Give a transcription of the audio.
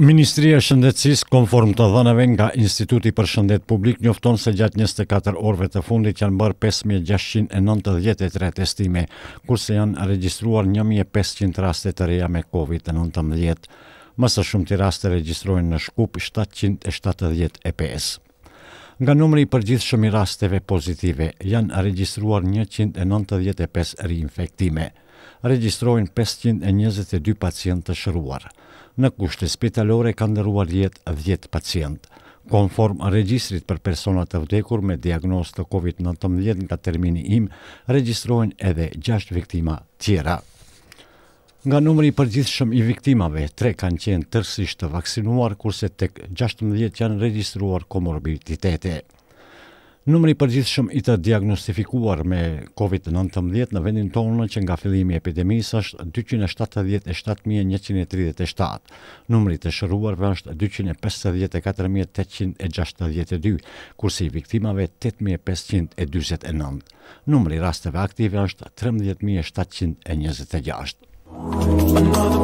Ministria e Shëndetësisë konform të dhënave nga Instituti për Shëndet Publik njofton se gjatë 24 orëve të fundit janë bërë 5693 testime, kurse janë regjistruar 1500 raste të reja me COVID-19. Më së shumti raste regjistrohen në Shkup 775. Nga numri i përgjithshëm i rasteve pozitive janë regjistruar 195 reinfektime regjistrojn 522 pacientë të shëruar. Në kushte spitalore kanë ndëruar jetë 10 pacientë. Konform regjistrit për personat të vdekur me diagnozë të COVID-19 nga termini im, regjistrohen edhe 6 viktima tjera. Nga numri i përgjithshëm i viktimave, 3 kanë qenë tërësisht të vaksinuar kurse tek 16 janë regjistruar komorbiditete. Numri përgjithshëm i të diagnostifikuar me COVID-19 në vendin tonë që nga fillimi i epidemisë është 277137. Numri të shëruarve është 254862, kurse i viktimave 8549. Numri rasteve aktive është 13726.